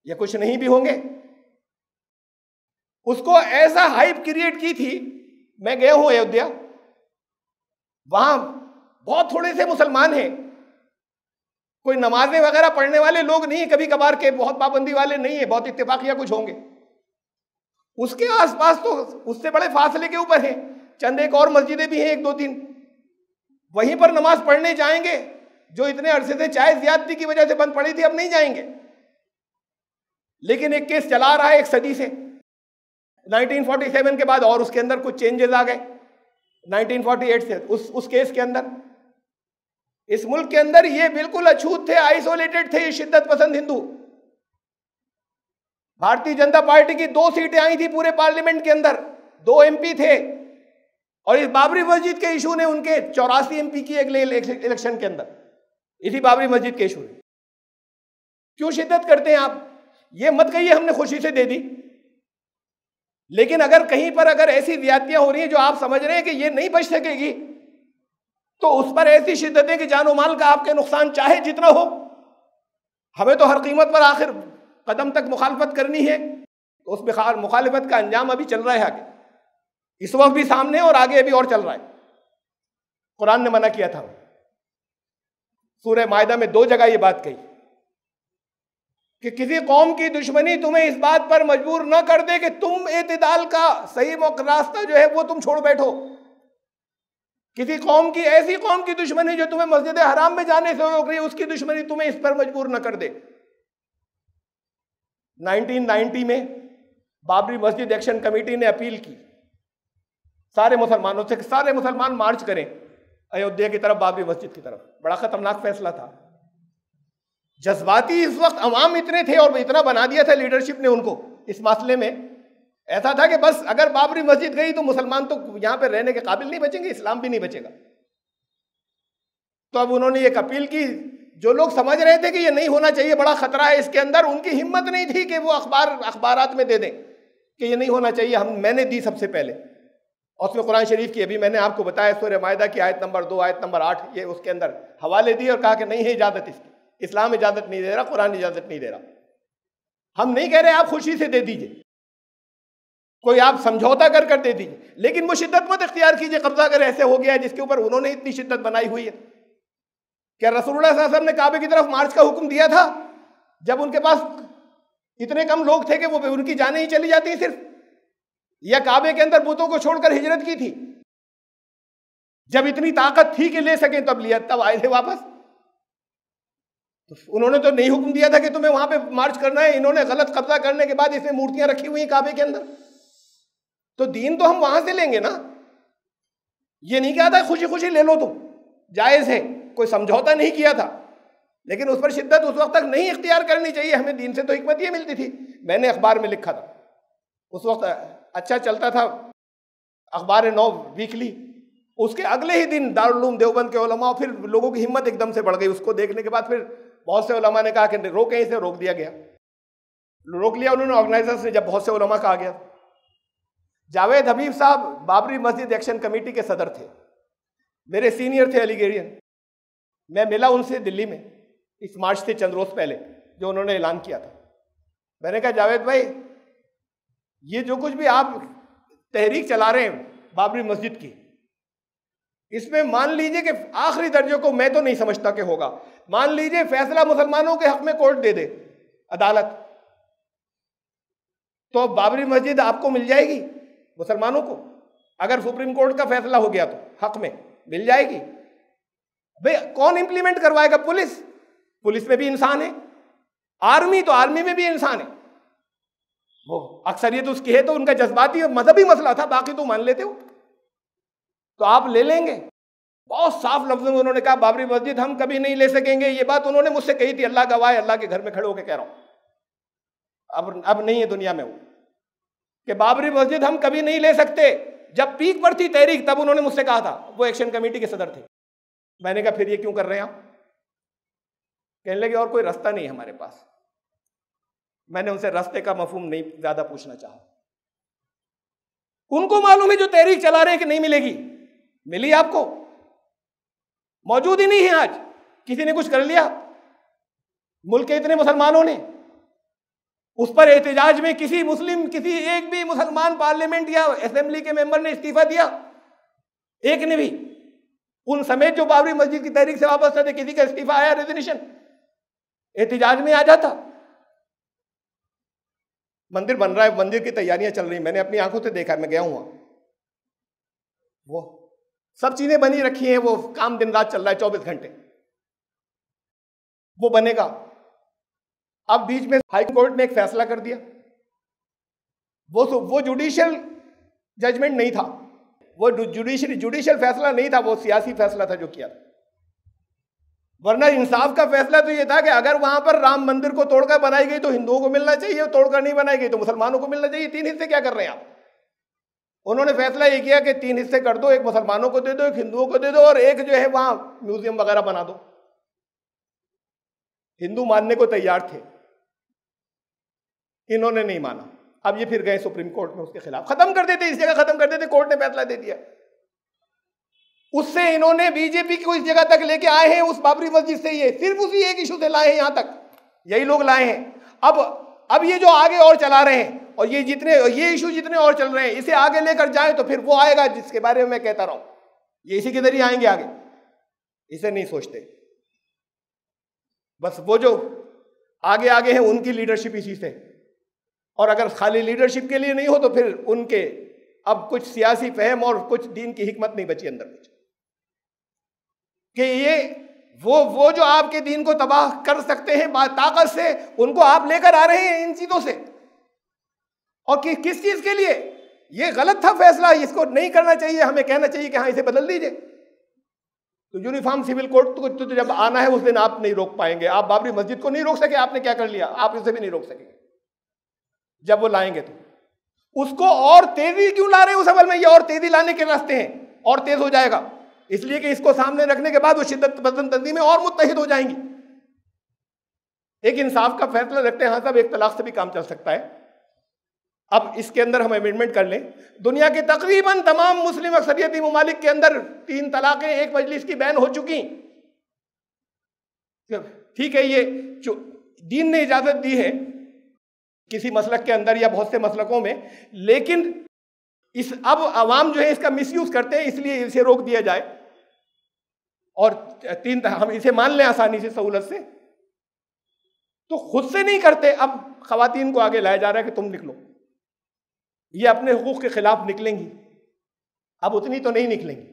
[SPEAKER 1] या कुछ नहीं भी होंगे उसको ऐसा हाइप क्रिएट की थी मैं गया हूं अयोध्या वहां बहुत थोड़े से मुसलमान हैं कोई नमाजें वगैरह पढ़ने वाले लोग नहीं है कभी कभार के बहुत पाबंदी वाले नहीं है बहुत इतफाकिया कुछ होंगे उसके आसपास तो उससे बड़े फासले के ऊपर है चंद एक और मस्जिदें भी हैं एक दो तीन वहीं पर नमाज पढ़ने जाएंगे जो इतने अरसे से चाय ज्यादती की वजह से बंद पड़ी थी अब नहीं जाएंगे लेकिन एक केस चला रहा है एक सदी से 1947 के बाद और उसके अंदर कुछ चेंजेस आ गए 1948 से उस उस केस के अंदर इस मुल्क के अंदर ये बिल्कुल अछूत थे आइसोलेटेड थे ये शिद्दत पसंद हिंदू भारतीय जनता पार्टी की दो सीटें आई थी पूरे पार्लियामेंट के अंदर दो एमपी थे और इस बाबरी मस्जिद के इशू ने उनके चौरासी एमपी की अगले इलेक्शन के अंदर इसी बाबरी मस्जिद के इशू ने क्यों शिद्दत करते हैं आप ये मत कहिए हमने खुशी से दे दी लेकिन अगर कहीं पर अगर ऐसी व्यातियां हो रही हैं जो आप समझ रहे हैं कि ये नहीं बच सकेगी तो उस पर ऐसी शिद्दत है कि जानो माल का आपके नुकसान चाहे जितना हो हमें तो हर कीमत पर आखिर कदम तक मुखालफत करनी है तो उस मुखालफत का अंजाम अभी चल रहा है आगे इस वक्त भी सामने और आगे अभी और चल रहा है कुरान ने मना किया था सूर्य मायदा में दो जगह ये बात कही कि किसी कौम की दुश्मनी तुम्हें इस बात पर मजबूर न कर दे कि तुम एतदाल का सही रास्ता जो है वो तुम छोड़ बैठो किसी कौम की ऐसी कौम की दुश्मनी जो तुम्हें मस्जिद हराम में जाने से रोक रही है उसकी दुश्मनी तुम्हें इस पर मजबूर न कर दे 1990 में बाबरी मस्जिद एक्शन कमेटी ने अपील की सारे मुसलमानों से सारे मुसलमान मार्च करें अयोध्या की तरफ बाबरी मस्जिद की तरफ बड़ा खतरनाक फैसला था जज्बाती इस वक्त अवाम इतने थे और इतना बना दिया था लीडरशिप ने उनको इस मसले में ऐसा था कि बस अगर बाबरी मस्जिद गई तो मुसलमान तो यहाँ पर रहने के काबिल नहीं बचेंगे इस्लाम भी नहीं बचेगा तो अब उन्होंने एक अपील की जो लोग समझ रहे थे कि ये नहीं होना चाहिए बड़ा खतरा है इसके अंदर उनकी हिम्मत नहीं थी कि वो अखबार अखबार में दे दें कि ये नहीं होना चाहिए हम मैंने दी सबसे पहले और उसमें कुरान शरीफ की अभी मैंने आपको बताया सूर्य माहिदा की आयत नंबर दो आयत नंबर आठ ये उसके अंदर हवाले दी और कहा कि नहीं है इजाज़त इसकी इस्लाम इजाज़त नहीं दे रहा कुरान इजाज़त नहीं दे रहा हम नहीं कह रहे आप खुशी से दे दीजिए कोई आप समझौता कर कर दे दीजिए लेकिन वो शिद्दत मत इख्तियार कीजिए कब्जा अगर ऐसे हो गया है जिसके ऊपर उन्होंने इतनी शिद्दत बनाई हुई है क्या रसूलुल्लाह साहब ने काबे की तरफ मार्च का हुक्म दिया था जब उनके पास इतने कम लोग थे कि वो उनकी जाने ही चली जाती सिर्फ या काबे के अंदर बुतों को छोड़कर हिजरत की थी जब इतनी ताकत थी कि ले सकें तब लिया तब आए थे वापस तो उन्होंने तो नहीं हुक्म दिया था कि तुम्हें वहां पे मार्च करना है इन्होंने गलत कब्जा करने के बाद इसमें मूर्तियां रखी हुई काबे के अंदर तो दीन तो हम वहां से लेंगे ना ये नहीं कहा था खुशी खुशी ले लो तुम जायज़ है कोई समझौता नहीं किया था लेकिन उस पर शिद्दत उस वक्त तक नहीं इख्तियार करनी चाहिए हमें दीन से तो हमत ये मिलती थी मैंने अखबार में लिखा था उस वक्त अच्छा चलता था अखबार नौ वीकली उसके अगले ही दिन दारुलूम देवबंद के ओलमा फिर लोगों की हिम्मत एकदम से बढ़ गई उसको देखने के बाद फिर बहुत से ओलमा ने कहा कि रोकें इसे रोक दिया गया रोक लिया उन्होंने ऑर्गेनाइजर्स ने जब बहुत से ओलमा कहा गया जावेद हबीब साहब बाबरी मस्जिद एक्शन कमेटी के सदर थे मेरे सीनियर थे अलीगेरियन मैं मिला उनसे दिल्ली में इस मार्च से चंद रोज पहले जो उन्होंने ऐलान किया था मैंने कहा जावेद भाई ये जो कुछ भी आप तहरीक चला रहे हैं बाबरी मस्जिद की इसमें मान लीजिए कि आखिरी दर्जे को मैं तो नहीं समझता कि होगा मान लीजिए फैसला मुसलमानों के हक में कोर्ट दे दे अदालत तो बाबरी मस्जिद आपको मिल जाएगी मुसलमानों को अगर सुप्रीम कोर्ट का फैसला हो गया तो हक में मिल जाएगी भाई कौन इंप्लीमेंट करवाएगा पुलिस पुलिस में भी इंसान है आर्मी तो आर्मी में भी इंसान है वो अक्सरियत तो उसकी है तो उनका जज्बाती और मजहबी मसला था बाकी तो मान लेते हो तो आप ले लेंगे बहुत साफ लफ्जों में उन्होंने कहा बाबरी मस्जिद हम कभी नहीं ले सकेंगे ये बात उन्होंने मुझसे कही थी अल्लाह गवाह अल्लाह के घर में खड़े होकर कह रहा हूं अब अब नहीं है दुनिया में वो कि बाबरी मस्जिद हम कभी नहीं ले सकते जब पीक पर थी तहरीक तब उन्होंने मुझसे कहा था वो एक्शन कमेटी के सदर थे मैंने कहा फिर ये क्यों कर रहे हैं आप कहने लगे और कोई रास्ता नहीं है हमारे पास मैंने उनसे रास्ते का मफहम नहीं ज़्यादा पूछना चाहा उनको मालूम है जो तहरीक चला रहे कि नहीं मिलेगी मिली आपको मौजूद ही नहीं है आज किसी ने कुछ कर लिया मुल्क के इतने मुसलमानों ने उस पर एहतजाज में किसी मुस्लिम किसी एक भी मुसलमान पार्लियामेंट या असेंबली के मेंबर ने इस्तीफा दिया एक ने भी उन समेत जो बाबरी मस्जिद की तहरीक से वापस थे किसी का इस्तीफा आया रेजिग्नेशन एहतजाज में आ जाता मंदिर बन रहा है मंदिर की तैयारियां चल रही मैंने अपनी आंखों से देखा मैं गया हूं वो सब चीजें बनी रखी हैं वो काम दिन रात चल रहा है चौबीस घंटे वो बनेगा अब बीच में हाई कोर्ट ने एक फैसला कर दिया वो वो जुडिशियल जजमेंट नहीं था वो जुडिशियल जुडिशियल फैसला नहीं था वो सियासी फैसला था जो किया था वरना इंसाफ का फैसला तो ये था कि अगर वहां पर राम मंदिर को तोड़कर बनाई गई तो हिंदुओं को मिलना चाहिए तोड़कर नहीं बनाई गई तो मुसलमानों को मिलना चाहिए तीन हिस्से क्या कर रहे हैं आप उन्होंने फैसला ये किया कि तीन हिस्से कर दो एक मुसलमानों को दे दो एक हिंदुओं को दे दो और एक जो है वहां म्यूजियम वगैरह बना दो हिंदू मानने को तैयार थे इन्होंने नहीं माना अब ये फिर गए सुप्रीम कोर्ट में उसके खिलाफ खत्म कर देते इस जगह खत्म कर देते कोर्ट ने फैसला दे दिया उससे इन्होंने बीजेपी को इस जगह तक लेके आए हैं उस बाबरी मस्जिद से ये सिर्फ उसी एक इशू से लाए हैं यहां तक यही लोग लाए हैं अब अब ये जो आगे और चला रहे हैं और ये जितने ये इशू जितने और चल रहे हैं इसे आगे लेकर जाए तो फिर वो आएगा जिसके बारे में मैं कहता रहा हूं ये इसी के जरिए आएंगे आगे इसे नहीं सोचते बस वो जो आगे आगे हैं उनकी लीडरशिप इसी से और अगर खाली लीडरशिप के लिए नहीं हो तो फिर उनके अब कुछ सियासी फहम और कुछ दीन की हिकमत नहीं बची अंदर कुछ कि ये वो वो जो आपके दीन को तबाह कर सकते हैं ताकत से उनको आप लेकर आ रहे हैं इन चीजों से और कि, किस चीज के लिए ये गलत था फैसला इसको नहीं करना चाहिए हमें कहना चाहिए कि हाँ इसे बदल दीजिए तो यूनिफॉर्म सिविल कोड तो, तो जब आना है उस दिन आप नहीं रोक पाएंगे आप बाबरी मस्जिद को नहीं रोक सके आपने क्या कर लिया आप इसे भी नहीं रोक सकेंगे जब वो लाएंगे तो उसको और तेजी क्यों ला रहे हैं उस अमल में ये और तेजी लाने के रास्ते हैं और तेज हो जाएगा इसलिए कि इसको सामने रखने के बाद वो शिद्दत बदन तंजी में और मुतहद हो जाएंगी एक इंसाफ का फैसला रखते हैं हाँ साहब एक तलाक से भी काम चल सकता है अब इसके अंदर हम अमेंडमेंट कर लें दुनिया के तकरीबन तमाम मुस्लिम अक्सरियती ममालिक के अंदर तीन तलाकें एक मजलिस की बैन हो चुकी ठीक है ये जो दीन ने इजाज़त दी है किसी मसलक के अंदर या बहुत से मसलकों में लेकिन इस अब आवाम जो है इसका मिसयूज़ करते हैं इसलिए इसे रोक दिया जाए और तीन हम इसे मान लें आसानी से सहूलत से तो खुद से नहीं करते अब खातन को आगे लाया जा रहा है कि तुम निकलो ये अपने हकूक़ के ख़िलाफ़ निकलेंगी अब उतनी तो नहीं निकलेंगी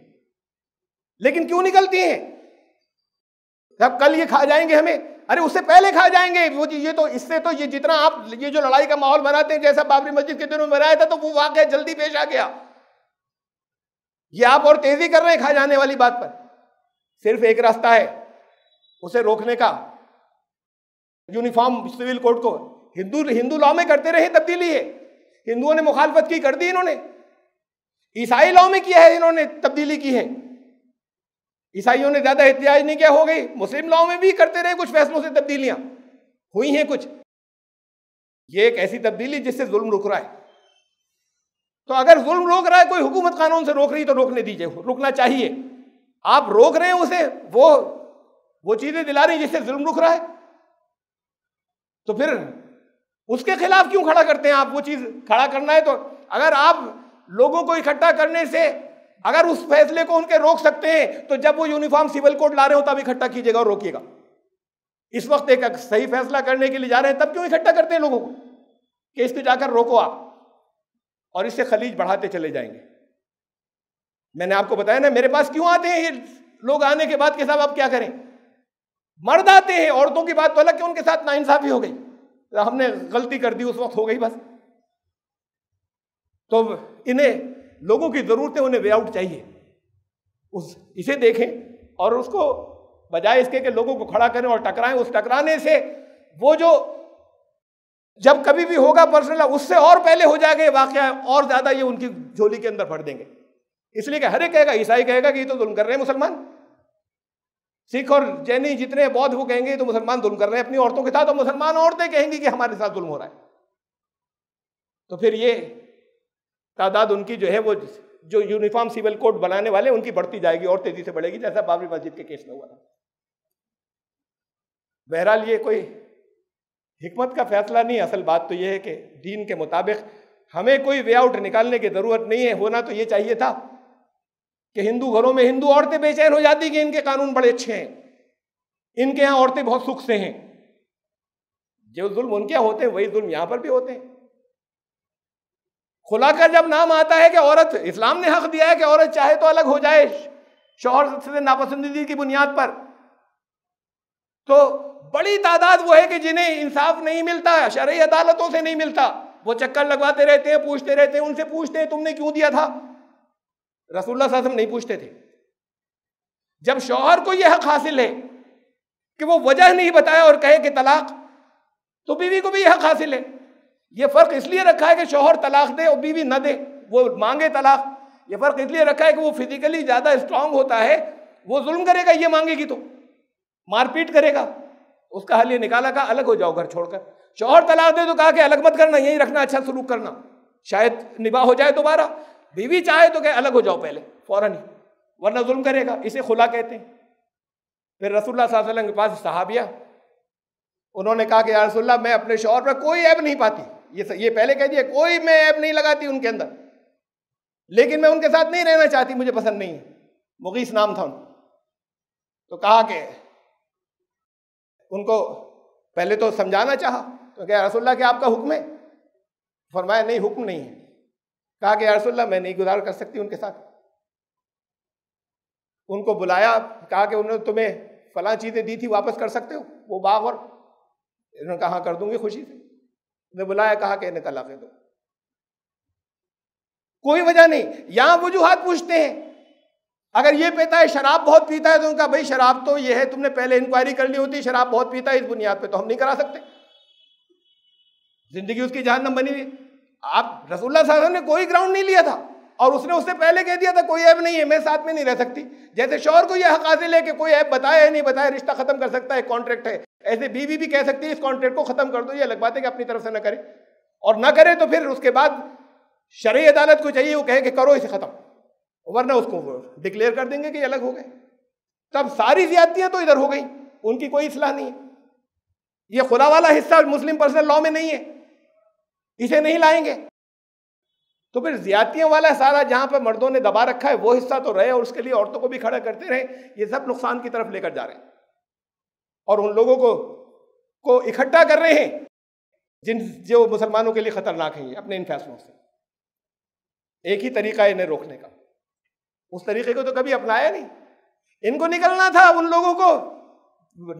[SPEAKER 1] लेकिन क्यों निकलती हैं अब कल ये खा जाएंगे हमें अरे उससे पहले खा जाएंगे वो ये तो इससे तो ये जितना आप ये जो लड़ाई का माहौल बनाते हैं जैसा बाबरी मस्जिद के दिनों में बनाया था तो वो वाक्य जल्दी पेश आ गया ये आप और तेजी कर रहे हैं खा जाने वाली बात पर सिर्फ एक रास्ता है उसे रोकने का यूनिफॉर्म सिविल कोड को हिंदू हिंदू लॉ में करते रहे तब्दीली है हिंदुओं ने मुखालफत की कर दी इन्होंने ईसाई लॉ में किया है इन्होंने तब्दीली की है ईसाइयों ने ज्यादा एहतियाज नहीं किया हो गई मुस्लिम लॉ में भी करते रहे कुछ फैसलों से तब्दीलियां हुई हैं कुछ ये एक ऐसी तब्दीली जिससे जुल्म रुक रहा है तो अगर जुल्म रोक रहा है कोई हुकूमत कानून से रोक रही तो रोकने दीजिए रुकना चाहिए आप रोक रहे हैं उसे वो वो चीजें दिला रही जिससे जुल्म रुक रहा है तो फिर उसके खिलाफ क्यों खड़ा करते हैं आप वो चीज खड़ा करना है तो अगर आप लोगों को इकट्ठा करने से अगर उस फैसले को उनके रोक सकते हैं तो जब वो यूनिफॉर्म सिविल कोड ला रहे हो तब इकट्ठा कीजिएगा और रोकिएगा इस वक्त एक सही फैसला करने के लिए जा रहे हैं तब क्यों इकट्ठा करते हैं लोगों को कि इस जाकर रोको आप और इससे खलीज बढ़ाते चले जाएंगे मैंने आपको बताया ना मेरे पास क्यों आते हैं ये लोग आने के बाद के साहब आप क्या करें मर्द आते हैं औरतों की बात तो अलग कि उनके साथ नाइंसाफी हो गई तो हमने गलती कर दी उस वक्त हो गई बस तो इन्हें लोगों की ज़रूरतें उन्हें वे आउट चाहिए उस इसे देखें और उसको बजाय इसके कि लोगों को खड़ा करें और टकराएं उस टकराने से वो जो जब कभी भी होगा पर्सनल उससे और पहले हो जाएगा ये वाक्य और ज़्यादा ये उनकी झोली के अंदर फट देंगे इसलिए हर एक कहेगा ईसाई कहेगा कि ये तो जुल्म कर रहे हैं मुसलमान सिख और जैनी जितने बौद्ध वो कहेंगे तो मुसलमान जुल्म कर रहे हैं अपनी औरतों के साथ और मुसलमान औरतें कहेंगी कि हमारे साथ जुल्म हो रहा है तो फिर ये तादाद उनकी जो है वो जो यूनिफॉर्म सिविल कोड बनाने वाले उनकी बढ़ती जाएगी और तेजी से बढ़ेगी जैसा बाबरी मस्जिद के केस में हुआ था बहरहाल ये कोई हमत का फैसला नहीं असल बात तो ये है कि दीन के मुताबिक हमें कोई वे आउट निकालने की ज़रूरत नहीं है होना तो ये चाहिए था कि हिंदू घरों में हिंदू औरतें बेचैन हो जाती कि इनके कानून बड़े अच्छे हैं इनके यहाँ औरतें बहुत सुख से हैं जो जुल्म उनके होते हैं वही जुल्म यहाँ पर भी होते हैं खुला का जब नाम आता है कि औरत इस्लाम ने हक दिया है कि औरत चाहे तो अलग हो जाए शोहर से नापसंदीदगी की बुनियाद पर तो बड़ी तादाद वो है कि जिन्हें इंसाफ नहीं मिलता शरय अदालतों से नहीं मिलता वो चक्कर लगवाते रहते हैं पूछते रहते हैं उनसे पूछते हैं तुमने क्यों दिया था रसुल्ला साहब नहीं पूछते थे जब शौहर को यह हक हासिल है कि वो वजह नहीं बताए और कहे कि तलाक तो बीवी को भी यह हक हासिल है ये फ़र्क इसलिए रखा है कि शोहर तलाक दे और बीवी न दे वो मांगे तलाक ये फ़र्क इसलिए रखा है कि वो फिजिकली ज़्यादा स्ट्रांग होता है वो जुल्म करेगा ये मांगेगी तो मारपीट करेगा उसका हल ये निकाला कहा अलग हो जाओ घर छोड़कर शोहर तलाक दे तो कहा कि अलग मत करना यहीं रखना अच्छा सलूक करना शायद निभा हो जाए दोबारा बीवी चाहे तो कहे अलग हो जाओ पहले फ़ौरन ही वरना जुल्म करेगा इसे खुला कहते हैं फिर रसुल्लाम वसल्लम के पास सहाबिया उन्होंने कहा कि यार रसुल्ला मैं अपने शोहर पर कोई ऐब नहीं पाती ये स, ये पहले कह दिया कोई मैं ऐप नहीं लगाती उनके अंदर लेकिन मैं उनके साथ नहीं रहना चाहती मुझे पसंद नहीं है मुगीस नाम था उनका तो कहा कि उनको पहले तो समझाना चाहा तो क्या रसोल्ला के आपका हुक्म है फरमाया नहीं हुक्म नहीं है कहा कि रसोल्ला मैं नहीं गुजार कर सकती उनके साथ उनको बुलाया कहा कि उन्होंने तुम्हें फला चीज़ें दी थी वापस कर सकते हो वो बाग और इन्होंने कहा हाँ, कर दूंगी खुशी से ने बुलाया कहा कि इन्हें तलाक दो कोई वजह नहीं यहां वजूहत पूछते हैं अगर ये पीता है शराब बहुत पीता है तो उनका भाई शराब तो ये है तुमने पहले इंक्वायरी कर ली होती शराब बहुत पीता है इस बुनियाद पे तो हम नहीं करा सकते जिंदगी उसकी न बनी हुई आप रसुल्ला साहब ने कोई ग्राउंड नहीं लिया था और उसने उससे पहले कह दिया था कोई ऐप नहीं है मैं साथ में नहीं रह सकती जैसे शोर को यह हकाजे लेके कोई ऐप बताया है नहीं बताया रिश्ता खत्म कर सकता है कॉन्ट्रैक्ट है ऐसे बीवी भी कह सकती है इस कॉन्ट्रैक्ट को खत्म कर दो ये अलग बात है कि अपनी तरफ से ना करे और ना करे तो फिर उसके बाद शर्य अदालत को चाहिए वो कहे कि करो इसे खत्म वरना उसको डिक्लेयर कर देंगे कि अलग हो गए तब सारी ज्यादतियां तो इधर हो गई उनकी कोई इसलाह नहीं है ये खुदा वाला हिस्सा मुस्लिम पर्सनल लॉ में नहीं है इसे नहीं लाएंगे तो फिर ज्यादतियों वाला सारा जहां पर मर्दों ने दबा रखा है वो हिस्सा तो रहे और उसके लिए औरतों को भी खड़ा करते रहे ये सब नुकसान की तरफ लेकर जा रहे हैं और उन लोगों को को इकट्ठा कर रहे हैं जिन जो मुसलमानों के लिए खतरनाक है अपने इन फैसलों से एक ही तरीका है इन्हें रोकने का उस तरीके को तो कभी अपनाया नहीं इनको निकलना था उन लोगों को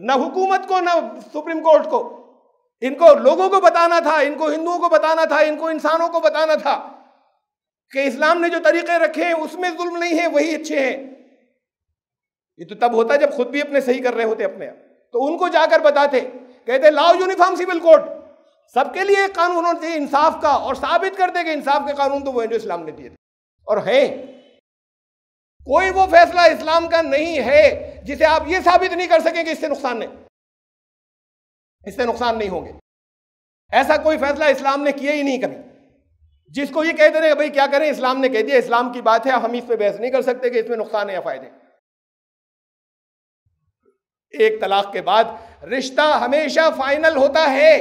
[SPEAKER 1] न हुकूमत को न सुप्रीम कोर्ट को इनको लोगों को बताना था इनको हिंदुओं को बताना था इनको इंसानों को बताना था कि इस्लाम ने जो तरीके रखे हैं उसमें जुल्म नहीं है वही अच्छे हैं ये तो तब होता जब खुद भी अपने सही कर रहे होते अपने आप तो उनको जाकर बताते कहते लाओ यूनिफॉर्म सिविल कोड सबके लिए एक कानून होना चाहिए इंसाफ का और साबित कर दे कि इंसाफ के कानून तो वो जो इस्लाम ने दिए थे और है कोई वो फैसला इस्लाम का नहीं है जिसे आप ये साबित नहीं कर सकेंगे इससे नुकसान नहीं इससे नुकसान नहीं होंगे ऐसा कोई फैसला इस्लाम ने किया ही नहीं कभी जिसको ये कहते रहे भाई क्या करें इस्लाम ने कह दिया इस्लाम की बात है हम इस पर बहस नहीं कर सकते कि इसमें नुकसान है या फायदे एक तलाक के बाद रिश्ता हमेशा फाइनल होता है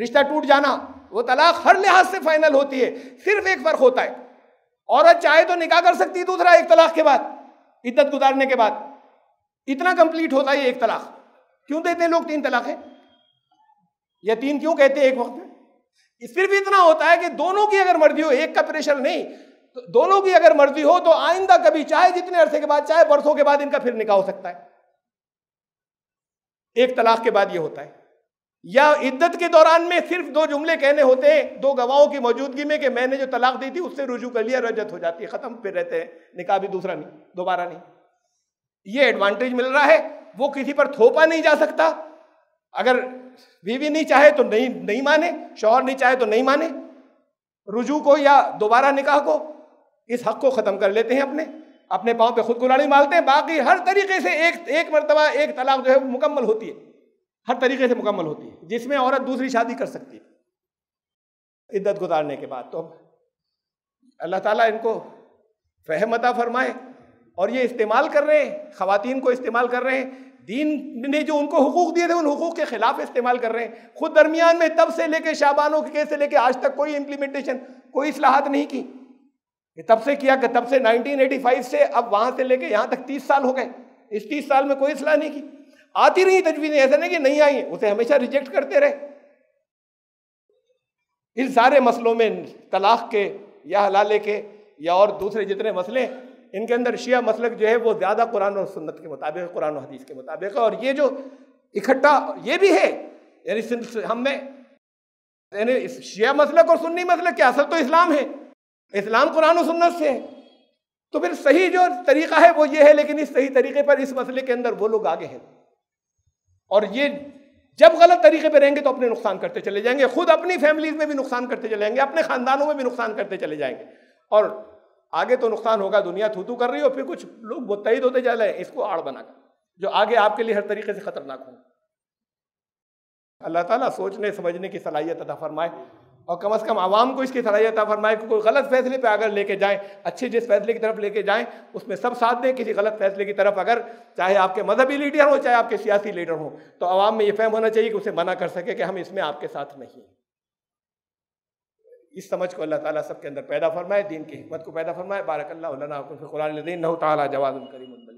[SPEAKER 1] रिश्ता टूट जाना वो तलाक हर लिहाज से फाइनल होती है सिर्फ एक फर्क होता है औरत चाहे तो निकाह कर सकती है दूसरा एक तलाक के बाद इद्दत गुजारने के बाद इतना कंप्लीट होता है एक तलाक क्यों देते हैं लोग तीन तलाक है या तीन क्यों कहते हैं एक वक्त में सिर्फ इतना होता है कि दोनों की अगर मर्जी हो एक का प्रेशर नहीं तो दोनों की अगर मर्जी हो तो आइंदा कभी चाहे जितने अरसे के बाद चाहे बरसों के बाद इनका फिर निकाह हो सकता है एक तलाक के बाद ये होता है या इद्दत के दौरान में सिर्फ दो जुमले कहने होते हैं दो गवाहों की मौजूदगी में कि मैंने जो तलाक दी थी उससे रुजू कर लिया रजत हो जाती है खत्म फिर रहते हैं निकाह भी दूसरा नहीं दोबारा नहीं ये एडवांटेज मिल रहा है वो किसी पर थोपा नहीं जा सकता अगर बीवी नहीं चाहे तो नहीं नहीं माने शौहर नहीं चाहे तो नहीं माने रुजू को या दोबारा निकाह को इस हक को ख़त्म कर लेते हैं अपने अपने पाँव पे खुद गुलामी मारते हैं बाकी हर तरीके से एक एक मरतबा एक तलाक जो है वो मुकम्मल होती है हर तरीके से मुकम्मल होती है जिसमें औरत दूसरी शादी कर सकती है इद्दत गुजारने के बाद तो अल्लाह ताला इनको फहमता फरमाए और ये इस्तेमाल कर रहे हैं ख़वातीन को इस्तेमाल कर रहे हैं दीन ने जो उनको हकूक़ दिए थे उन हकूक़ के ख़िलाफ़ इस्तेमाल कर रहे हैं खुद दरमियान में तब से लेके शाबानों के से लेके आज तक कोई इम्प्लीमेंटेशन कोई असलाहत नहीं की ये तब से किया तब से 1985 से अब वहां से लेके यहां तक 30 साल हो गए इस 30 साल में कोई सलाह नहीं की आती रही तजवीज़ें ऐसा नहीं कि नहीं आई उसे हमेशा रिजेक्ट करते रहे इन सारे मसलों में तलाक के या हलाले के या और दूसरे जितने मसले इनके अंदर शिया मसलक जो है वो ज़्यादा कुरान और सुन्नत के मुताबिक कुरान और हदीस के मुताबिक है और ये जो इकट्ठा ये भी है यानी हम में यानी शिया मसलक और सुन्नी मसलक के असल तो इस्लाम है इस्लाम कुरान और सुन्नत से है तो फिर सही जो तरीका है वो ये है लेकिन इस सही तरीके पर इस मसले के अंदर वो लोग आगे हैं और ये जब गलत तरीके पर रहेंगे तो अपने नुकसान करते चले जाएंगे खुद अपनी फैमिलीज में भी नुकसान करते चले जाएंगे अपने खानदानों में भी नुकसान करते चले जाएंगे और आगे तो नुकसान होगा दुनिया थूतू कर रही हो फिर कुछ लोग मुतहद होते जा रहे हैं इसको आड़ बनाकर जो आगे आपके लिए हर तरीके से खतरनाक हो अल्लाह ताला सोचने समझने की सलाहियत अदा फरमाए और कम अज़ कम आवाम को इसकी सलाहियत फरमाए कि कोई गलत फैसले पर अगर लेके जाएँ अच्छे जिस फैसले की तरफ लेके जाएँ उसमें सब साथ दें किसी गलत फैसले की तरफ अगर चाहे आपके मजहबी लीडर हो चाहे आपके सियासी लीडर हों तो आवाम में यह फहम होना चाहिए कि उसे मना कर सके कि हम इसमें आपके साथ नहीं इस समझ को अल्लाह ताला सबके अंदर पैदा फरमाए दीन की हिम्मत को पैदा फरमाए बारक अल्लाह कुरान करीम